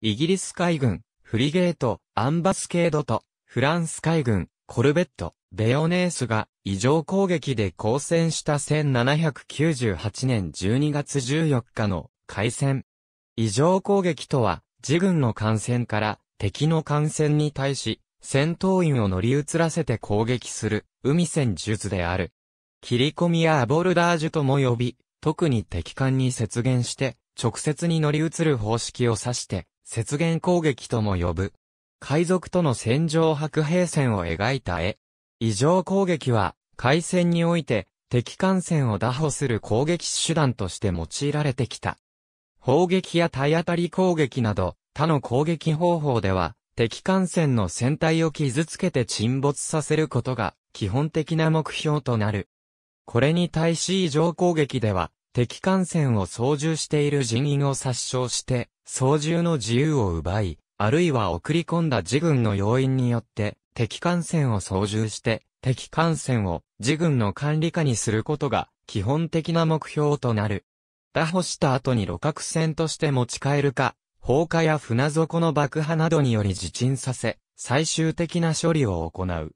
イギリス海軍、フリゲート、アンバスケードと、フランス海軍、コルベット、ベヨネースが異常攻撃で交戦した1798年12月14日の海戦。異常攻撃とは、自軍の艦船から敵の艦船に対し、戦闘員を乗り移らせて攻撃する、海戦術である。切り込みやアボルダージュとも呼び、特に敵艦に接現して、直接に乗り移る方式を指して、雪原攻撃とも呼ぶ。海賊との戦場白兵戦を描いた絵。異常攻撃は、海戦において、敵艦船を打破する攻撃手段として用いられてきた。砲撃や体当たり攻撃など、他の攻撃方法では、敵艦船の船体を傷つけて沈没させることが基本的な目標となる。これに対し異常攻撃では、敵艦船を操縦している人員を殺傷して、操縦の自由を奪い、あるいは送り込んだ自軍の要因によって、敵艦船を操縦して、敵艦船を自軍の管理下にすることが基本的な目標となる。打破した後に路獲船として持ち帰るか、放火や船底の爆破などにより自沈させ、最終的な処理を行う。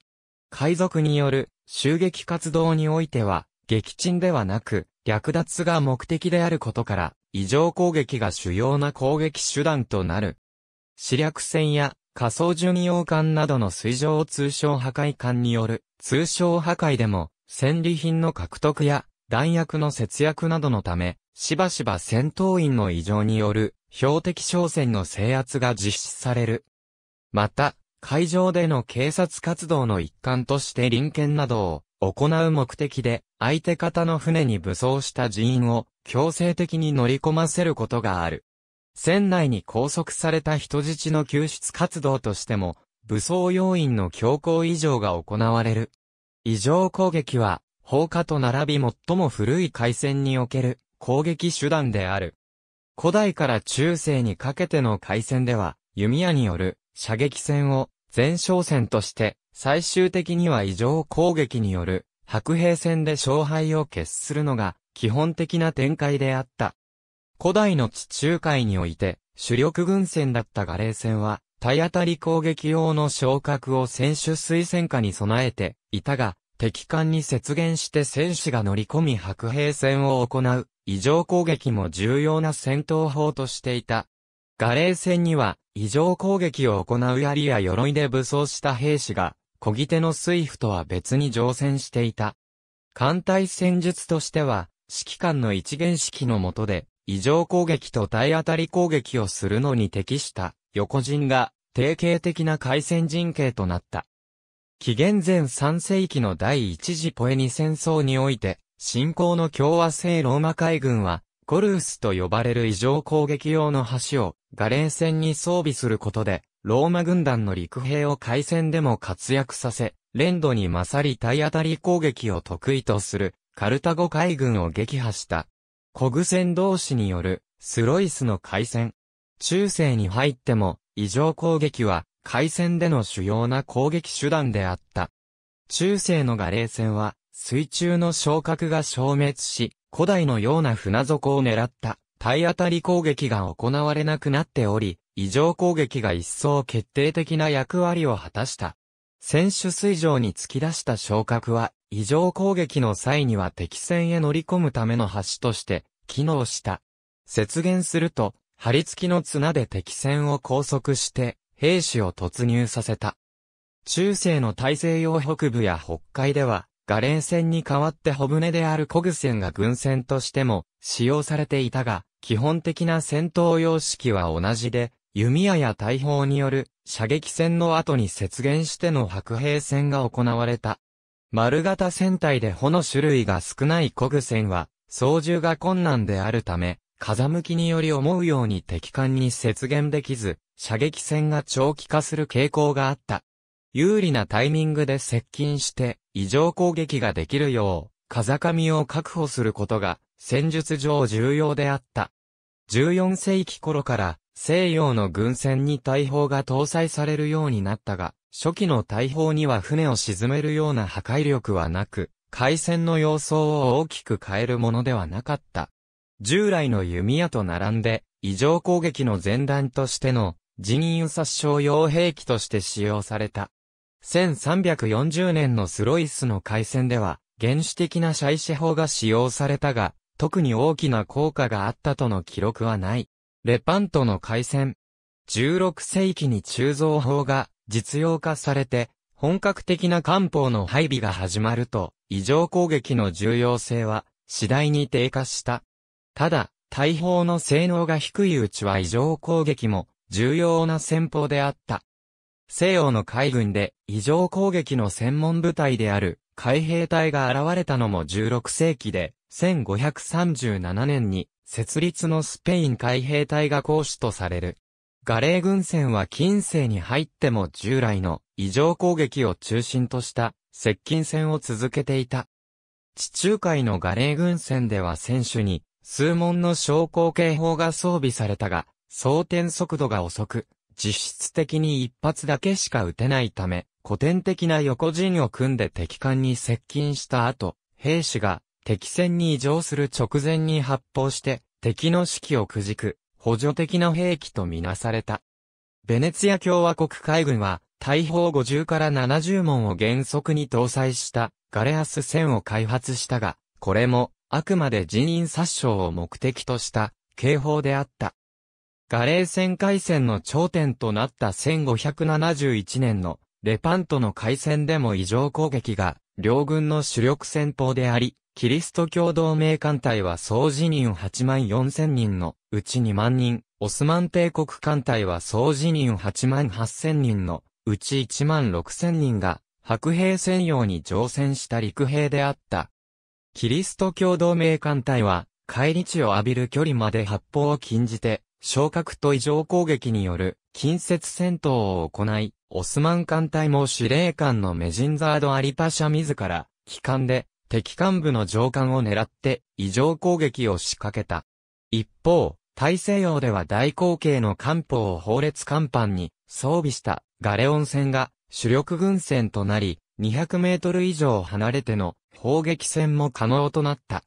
海賊による襲撃活動においては、撃沈ではなく、略奪が目的であることから、異常攻撃が主要な攻撃手段となる。視略戦や仮想巡洋艦などの水上通商破壊艦による通商破壊でも、戦利品の獲得や弾薬の節約などのため、しばしば戦闘員の異常による標的商船の制圧が実施される。また、海上での警察活動の一環として臨検などを行う目的で、相手方の船に武装した人員を強制的に乗り込ませることがある。船内に拘束された人質の救出活動としても、武装要員の強行異常が行われる。異常攻撃は、放火と並び最も古い海戦における攻撃手段である。古代から中世にかけての海戦では、弓矢による射撃戦を前哨戦として最終的には異常攻撃による白兵戦で勝敗を決するのが基本的な展開であった。古代の地中海において主力軍戦だったガレー戦は体当たり攻撃用の昇格を選手推薦下に備えていたが、敵艦に接現して戦士が乗り込み白兵戦を行う、異常攻撃も重要な戦闘法としていた。ガレー戦には、異常攻撃を行う槍や鎧で武装した兵士が、小ぎ手のスイフとは別に乗船していた。艦隊戦術としては、指揮官の一元式の下で、異常攻撃と体当たり攻撃をするのに適した横陣が定型的な海戦陣形となった。紀元前3世紀の第一次ポエニ戦争において、新興の共和制ローマ海軍は、ゴルースと呼ばれる異常攻撃用の橋をガレー船に装備することで、ローマ軍団の陸兵を海戦でも活躍させ、連土に勝り体当たり攻撃を得意とするカルタゴ海軍を撃破した。コグ戦同士によるスロイスの海戦。中世に入っても異常攻撃は海戦での主要な攻撃手段であった。中世のガレー戦は水中の昇格が消滅し、古代のような船底を狙った体当たり攻撃が行われなくなっており、異常攻撃が一層決定的な役割を果たした。選手水上に突き出した昇格は、異常攻撃の際には敵戦へ乗り込むための橋として、機能した。雪原すると、張り付きの綱で敵戦を拘束して、兵士を突入させた。中世の大西洋北部や北海では、ガレン船に代わって小舟であるコグ船が軍船としても使用されていたが、基本的な戦闘様式は同じで、弓矢や大砲による射撃戦の後に雪原しての白兵戦が行われた。丸型戦隊で穂の種類が少ないコ具戦は、操縦が困難であるため、風向きにより思うように敵艦に雪原できず、射撃戦が長期化する傾向があった。有利なタイミングで接近して、異常攻撃ができるよう、風上を確保することが、戦術上重要であった。14世紀頃から、西洋の軍船に大砲が搭載されるようになったが、初期の大砲には船を沈めるような破壊力はなく、海戦の様相を大きく変えるものではなかった。従来の弓矢と並んで、異常攻撃の前段としての、人員殺傷用兵器として使用された。1340年のスロイスの海戦では、原始的なシャイシェ砲が使用されたが、特に大きな効果があったとの記録はない。レパントの海戦。16世紀に鋳造法が実用化されて、本格的な漢方の配備が始まると、異常攻撃の重要性は次第に低下した。ただ、大砲の性能が低いうちは異常攻撃も重要な戦法であった。西洋の海軍で異常攻撃の専門部隊である海兵隊が現れたのも16世紀で1537年に設立のスペイン海兵隊が行使とされる。ガレー軍船は近世に入っても従来の異常攻撃を中心とした接近戦を続けていた。地中海のガレー軍船では船首に数門の昇降警報が装備されたが、装填速度が遅く、実質的に一発だけしか撃てないため、古典的な横陣を組んで敵艦に接近した後、兵士が敵戦に移乗する直前に発砲して、敵の士気をくじく、補助的な兵器とみなされた。ベネツィア共和国海軍は、大砲50から70門を原則に搭載したガレアス1000を開発したが、これもあくまで人員殺傷を目的とした警報であった。ガレー戦海戦の頂点となった1571年のレパントの海戦でも異常攻撃が両軍の主力戦法であり、キリスト教同盟艦隊は総辞任8万4千人のうち2万人、オスマン帝国艦隊は総辞任8万8千人のうち1万6千人が白兵専用に乗船した陸兵であった。キリスト教同盟艦隊は、帰り地を浴びる距離まで発砲を禁じて、昇格と異常攻撃による近接戦闘を行い、オスマン艦隊も司令官のメジンザード・アリパシャ自ら、機関で敵幹部の上官を狙って異常攻撃を仕掛けた。一方、大西洋では大口径の艦砲を砲列艦板に装備したガレオン戦が主力軍船となり、200メートル以上離れての砲撃戦も可能となった。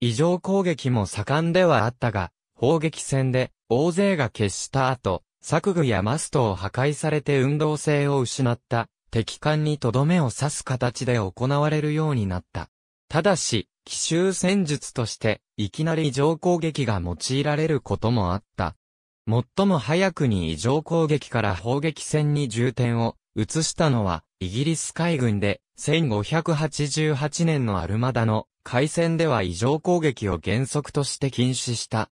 異常攻撃も盛んではあったが、砲撃戦で大勢が決した後、作具やマストを破壊されて運動性を失った敵艦にとどめを刺す形で行われるようになった。ただし、奇襲戦術として、いきなり異常攻撃が用いられることもあった。最も早くに異常攻撃から砲撃戦に重点を移したのは、イギリス海軍で、1588年のアルマダの海戦では異常攻撃を原則として禁止した。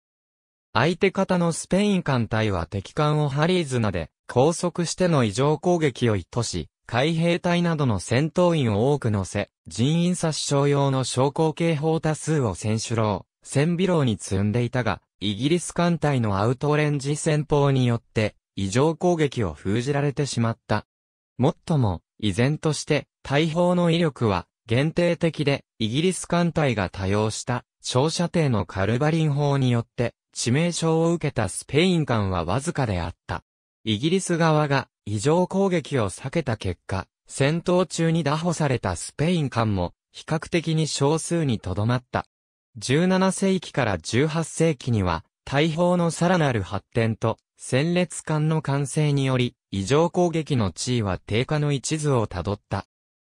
相手方のスペイン艦隊は敵艦をハリーズナで拘束しての異常攻撃を意図し、海兵隊などの戦闘員を多く乗せ、人員殺傷用の昇降警報多数を戦手楼、戦備楼に積んでいたが、イギリス艦隊のアウトレンジ戦法によって、異常攻撃を封じられてしまった。もっとも、依然として、大砲の威力は、限定的で、イギリス艦隊が多用した、長射程のカルバリン砲によって、致命傷を受けたスペイン艦はわずかであった。イギリス側が異常攻撃を避けた結果、戦闘中に打破されたスペイン艦も比較的に少数にとどまった。17世紀から18世紀には、大砲のさらなる発展と、戦列艦の完成により、異常攻撃の地位は低下の一途をたどった。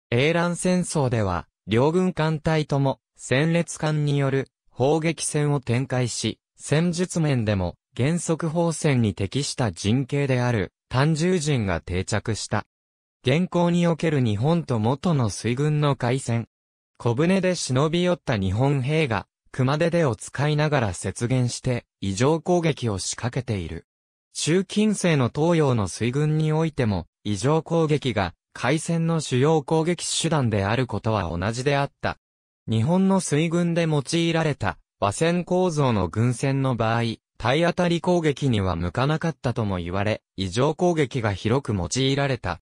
英乱戦争では、両軍艦隊とも、戦列艦による砲撃戦を展開し、戦術面でも、原則法線に適した人形である、単獣人が定着した。現行における日本と元の水軍の海戦。小舟で忍び寄った日本兵が、熊手でを使いながら雪原して、異常攻撃を仕掛けている。中近世の東洋の水軍においても、異常攻撃が、海戦の主要攻撃手段であることは同じであった。日本の水軍で用いられた、和戦構造の軍船の場合、体当たり攻撃には向かなかったとも言われ、異常攻撃が広く用いられた。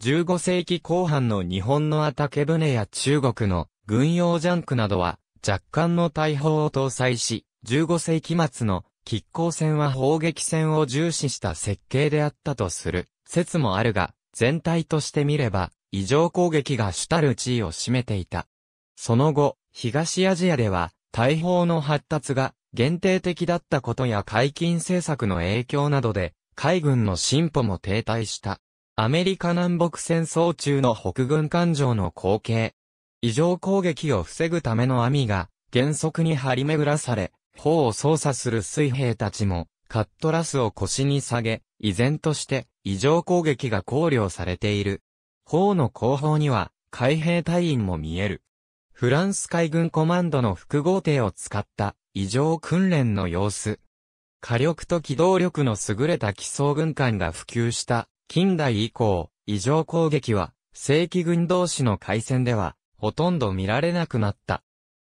15世紀後半の日本の畑船や中国の軍用ジャンクなどは若干の大砲を搭載し、15世紀末の喫光戦は砲撃戦を重視した設計であったとする説もあるが、全体として見れば、異常攻撃が主たる地位を占めていた。その後、東アジアでは、大砲の発達が限定的だったことや解禁政策の影響などで、海軍の進歩も停滞した。アメリカ南北戦争中の北軍艦上の光景。異常攻撃を防ぐための網が原則に張り巡らされ、砲を操作する水兵たちもカットラスを腰に下げ、依然として異常攻撃が考慮されている。砲の後方には海兵隊員も見える。フランス海軍コマンドの複合艇を使った異常訓練の様子。火力と機動力の優れた基礎軍艦が普及した近代以降、異常攻撃は正規軍同士の海戦ではほとんど見られなくなった。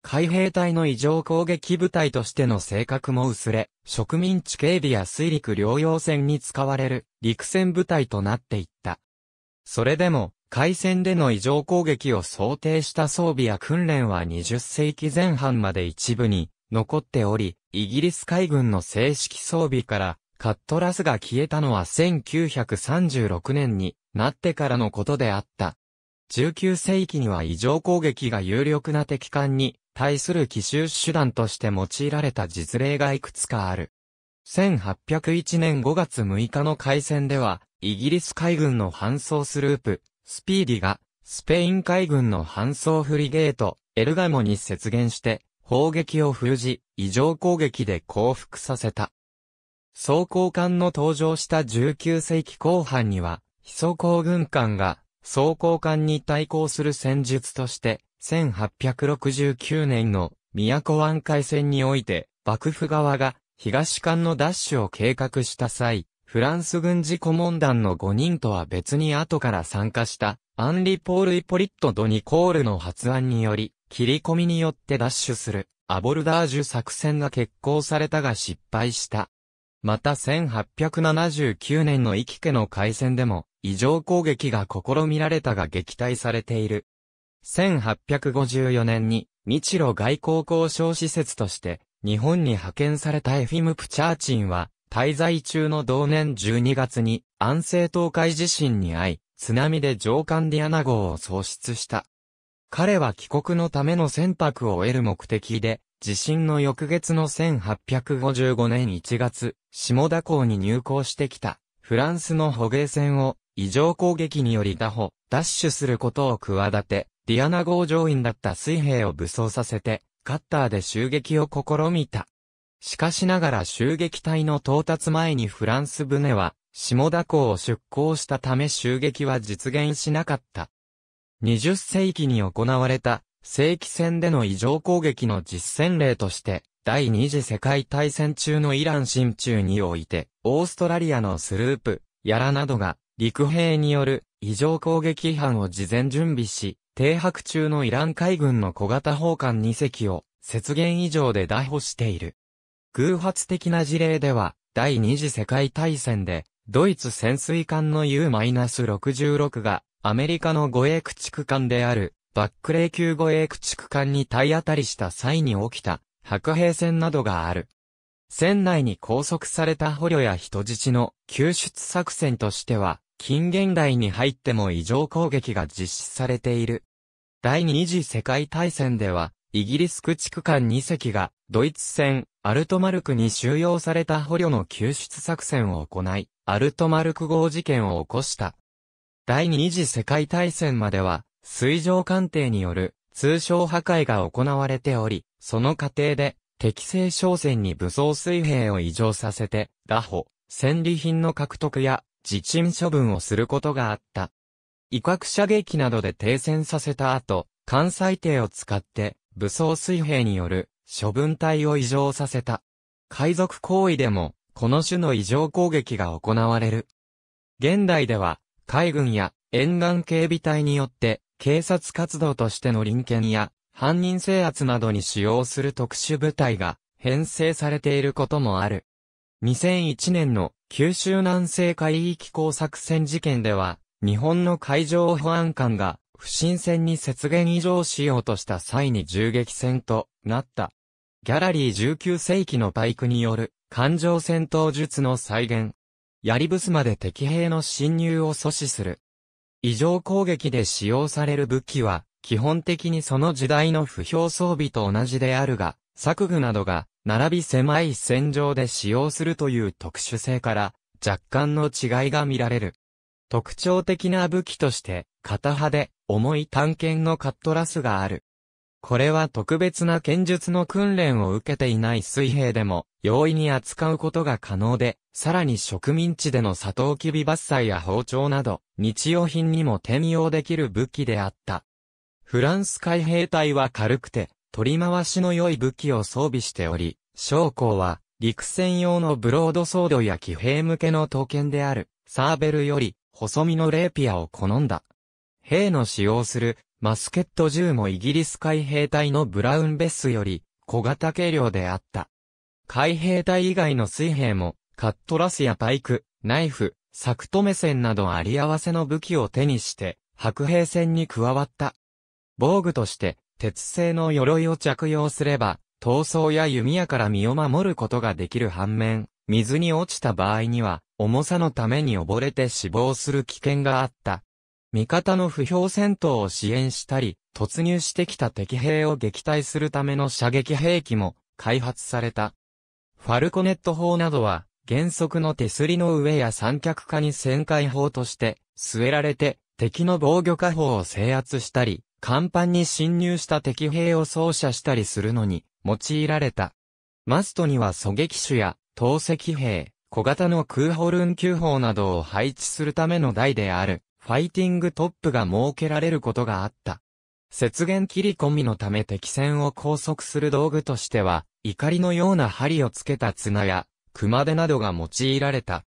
海兵隊の異常攻撃部隊としての性格も薄れ、植民地警備や水陸両用船に使われる陸戦部隊となっていった。それでも、海戦での異常攻撃を想定した装備や訓練は20世紀前半まで一部に残っており、イギリス海軍の正式装備からカットラスが消えたのは1936年になってからのことであった。19世紀には異常攻撃が有力な敵艦に対する奇襲手段として用いられた実例がいくつかある。1801年5月6日の海戦では、イギリス海軍の搬送スループ、スピーディが、スペイン海軍の搬送フリゲート、エルガモに接言して、砲撃を封じ、異常攻撃で降伏させた。装甲艦の登場した19世紀後半には、非装甲軍艦が装甲艦に対抗する戦術として、1869年の都湾海戦において、幕府側が東艦の奪取を計画した際、フランス軍事顧問団の5人とは別に後から参加した、アンリ・ポール・イポリット・ド・ニコールの発案により、切り込みによってダッシュするアボルダージュ作戦が決行されたが失敗した。また1879年の生家の海戦でも異常攻撃が試みられたが撃退されている。1854年に日露外交交渉施設として日本に派遣されたエフィム・プチャーチンは滞在中の同年12月に安政東海地震に遭い津波で上官ディアナ号を喪失した。彼は帰国のための船舶を得る目的で、地震の翌月の1855年1月、下田港に入港してきた、フランスの捕鯨船を、異常攻撃により打破、ダッシュすることを企て、ディアナ号乗員だった水兵を武装させて、カッターで襲撃を試みた。しかしながら襲撃隊の到達前にフランス船は、下田港を出港したため襲撃は実現しなかった。20世紀に行われた正規戦での異常攻撃の実践例として、第二次世界大戦中のイラン進駐において、オーストラリアのスループ、やらなどが、陸兵による異常攻撃違反を事前準備し、停泊中のイラン海軍の小型砲艦2隻を、雪原以上で打破している。偶発的な事例では、第二次世界大戦で、ドイツ潜水艦の U-66 がアメリカの護衛駆逐艦である、バックレー級護衛駆逐艦に体当たりした際に起きた、白兵戦などがある。船内に拘束された捕虜や人質の救出作戦としては、近現代に入っても異常攻撃が実施されている。第二次世界大戦では、イギリス駆逐艦2隻が、ドイツ戦、アルトマルクに収容された捕虜の救出作戦を行い、アルトマルク号事件を起こした。第二次世界大戦までは、水上艦艇による通商破壊が行われており、その過程で敵性商船に武装水兵を移乗させて、打歩、戦利品の獲得や自沈処分をすることがあった。威嚇射撃などで停戦させた後、艦載艇を使って武装水兵による処分隊を移乗させた。海賊行為でも、この種の異常攻撃が行われる。現代では、海軍や沿岸警備隊によって警察活動としての臨検や犯人制圧などに使用する特殊部隊が編成されていることもある。2001年の九州南西海域工作船事件では、日本の海上保安官が不審船に雪原異常しようとした際に銃撃戦となった。ギャラリー19世紀のパイクによる艦上戦闘術の再現、リブスまで敵兵の侵入を阻止する。異常攻撃で使用される武器は、基本的にその時代の不評装備と同じであるが、作具などが、並び狭い戦場で使用するという特殊性から、若干の違いが見られる。特徴的な武器として、片派で、重い探検のカットラスがある。これは特別な剣術の訓練を受けていない水兵でも容易に扱うことが可能で、さらに植民地でのサトウキビ伐採や包丁など、日用品にも転用できる武器であった。フランス海兵隊は軽くて、取り回しの良い武器を装備しており、将校は、陸戦用のブロードソードや騎兵向けの刀剣である、サーベルより、細身のレーピアを好んだ。兵の使用する、マスケット銃もイギリス海兵隊のブラウンベスより小型軽量であった。海兵隊以外の水兵もカットラスやパイク、ナイフ、サクト目線などあり合わせの武器を手にして白兵戦に加わった。防具として鉄製の鎧を着用すれば闘争や弓矢から身を守ることができる反面、水に落ちた場合には、重さのために溺れて死亡する危険があった。味方の不評戦闘を支援したり、突入してきた敵兵を撃退するための射撃兵器も開発された。ファルコネット砲などは、原則の手すりの上や三脚下に旋回砲として、据えられて、敵の防御火砲を制圧したり、甲板に侵入した敵兵を操射したりするのに、用いられた。マストには狙撃手や、投石兵、小型の空砲ルン球砲などを配置するための台である。ファイティングトップが設けられることがあった。雪原切り込みのため敵戦を拘束する道具としては、怒りのような針をつけた綱や、熊手などが用いられた。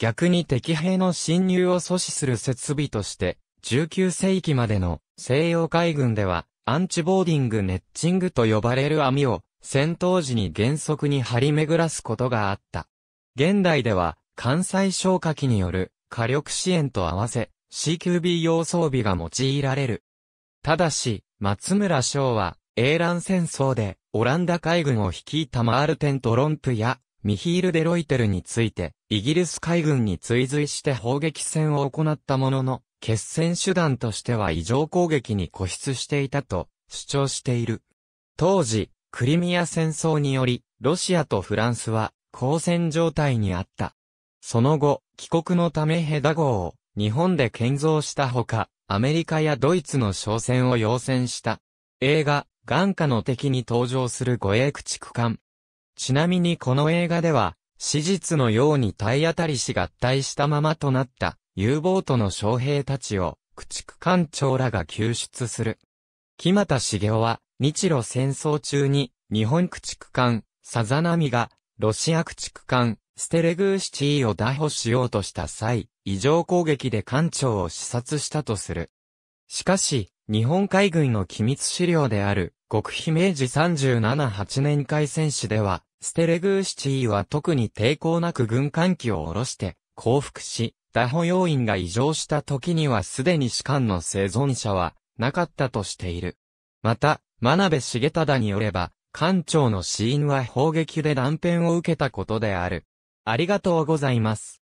逆に敵兵の侵入を阻止する設備として、19世紀までの西洋海軍では、アンチボーディングネッチングと呼ばれる網を、戦闘時に原則に張り巡らすことがあった。現代では、関西消火器による火力支援と合わせ、CQB 用装備が用いられる。ただし、松村翔は、英乱戦争で、オランダ海軍を率いたマールテントロンプや、ミヒール・デロイテルについて、イギリス海軍に追随して砲撃戦を行ったものの、決戦手段としては異常攻撃に固執していたと主張している。当時、クリミア戦争により、ロシアとフランスは交戦状態にあった。その後、帰国のためヘダ号を日本で建造したほか、アメリカやドイツの商船を要請した。映画、眼下の敵に登場する護衛駆逐艦。ちなみにこの映画では、史実のように体当たりし合体したままとなった U ボートの将兵たちを駆逐艦長らが救出する。木又茂雄は日露戦争中に日本駆逐艦さざ波がロシア駆逐艦ステレグーシティを打破しようとした際、異常攻撃で艦長を視察したとする。しかし、日本海軍の機密資料である、極秘明治378年海戦史では、ステレグーシティは特に抵抗なく軍艦機を下ろして、降伏し、打破要員が異常した時にはすでに士官の生存者は、なかったとしている。また、真鍋重忠によれば、艦長の死因は砲撃で断片を受けたことである。ありがとうございます。